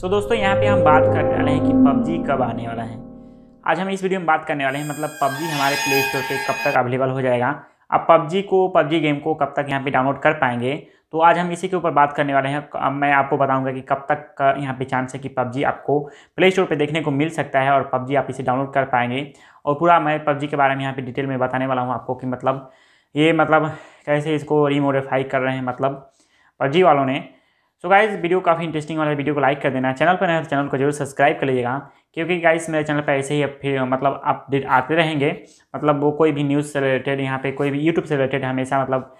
सो so, दोस्तों यहाँ पे हम बात करने वाले हैं कि पबजी कब आने वाला है आज हम इस वीडियो में बात करने वाले हैं मतलब पबजी हमारे प्ले स्टोर पर कब तक अवेलेबल हो जाएगा अब पबजी को पबजी गेम को कब तक यहाँ पे डाउनलोड कर पाएंगे तो आज हम इसी के ऊपर बात करने वाले हैं अब मैं आपको बताऊंगा कि कब तक यहाँ पे चांस है कि पबजी आपको प्ले स्टोर पर देखने को मिल सकता है और पबजी आप इसे डाउनलोड कर पाएंगे और पूरा मैं पबजी के बारे में यहाँ पे डिटेल में बताने वाला हूँ आपको कि मतलब ये मतलब कैसे इसको रिमोडिफाई कर रहे हैं मतलब पबजी वालों ने सो गाइज वीडियो काफ़ी इंटरेस्टिंग वाला वीडियो को लाइक कर देना चैनल पर नहीं तो चैनल को जरूर सब्सक्राइब कर लीजिएगा क्योंकि गाइज मेरे चैनल पर ऐसे ही फिर मतलब अपडेट आते रहेंगे मतलब वो कोई भी न्यूज़ से रिलेटेड यहाँ पे कोई भी यूट्यूब से रिलेटेड हमेशा मतलब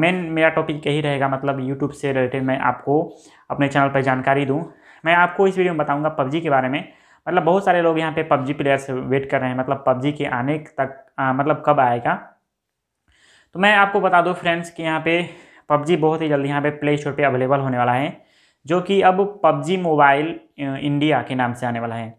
मेन मेरा टॉपिक यही रहेगा मतलब यूट्यूब से रिलेटेड मैं आपको अपने चैनल पर जानकारी दूँ मैं आपको इस वीडियो में बताऊँगा पबजी के बारे में मतलब बहुत सारे लोग यहाँ पे पबजी प्लेयर्स वेट कर रहे हैं मतलब पबजी के आने तक मतलब कब आएगा तो मैं आपको बता दूँ फ्रेंड्स कि यहाँ पे पबजी बहुत ही जल्दी यहाँ पे प्ले स्टोर पर अवेलेबल होने वाला है जो कि अब पबजी मोबाइल इंडिया के नाम से आने वाला है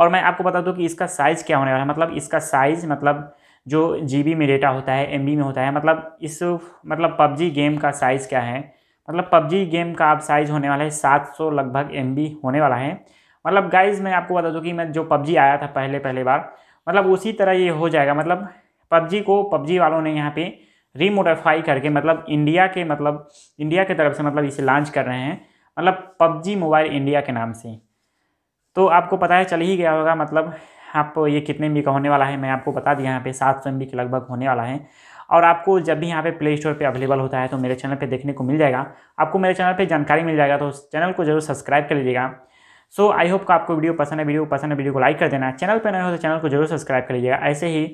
और मैं आपको बता दूँ कि इसका साइज़ क्या होने वाला है मतलब इसका साइज़ मतलब जो जी में डेटा होता है एम में होता है मतलब इस मतलब पबजी गेम का साइज़ क्या है मतलब पबजी गेम का आप साइज़ होने वाला है सात सौ लगभग एम होने वाला है मतलब गाइज मैं आपको बता दूँ कि मैं जो पबजी आया था पहले पहले बार मतलब उसी तरह ये हो जाएगा मतलब पबजी को पबजी वालों ने यहाँ पे रीमोडिफाई करके मतलब इंडिया के मतलब इंडिया के तरफ से मतलब इसे लॉन्च कर रहे हैं मतलब पबजी मोबाइल इंडिया के नाम से तो आपको पता है चल ही गया होगा मतलब आप ये कितने एम का होने वाला है मैं आपको बता दिया यहाँ पे सात सौ एम के लगभग होने वाला है और आपको जब भी यहाँ पे प्ले स्टोर पर अवेलेबल होता है तो मेरे चैनल पे देखने को मिल जाएगा आपको मेरे चैनल पे जानकारी मिल जाएगा तो चैनल को जरूर सब्सक्राइब कर लीजिएगा सो आई होप आपको वीडियो पसंद है वीडियो पसंद है वीडियो को लाइक कर देना चैनल पर नए हो तो चैनल को जरूर सब्सक्राइब कर लीजिएगा ऐसे ही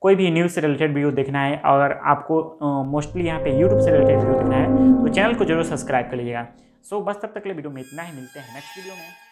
कोई भी न्यूज़ से रिलेटेड वीडियो देखना है और आपको मोस्टली यहाँ पे यूट्यूब से रिलेटेड वीडियो देखना है तो चैनल को जरूर सब्सक्राइब कर लीजिएगा सो so, बस तब तक के लिए वीडियो में इतना ही मिलते हैं नेक्स्ट वीडियो में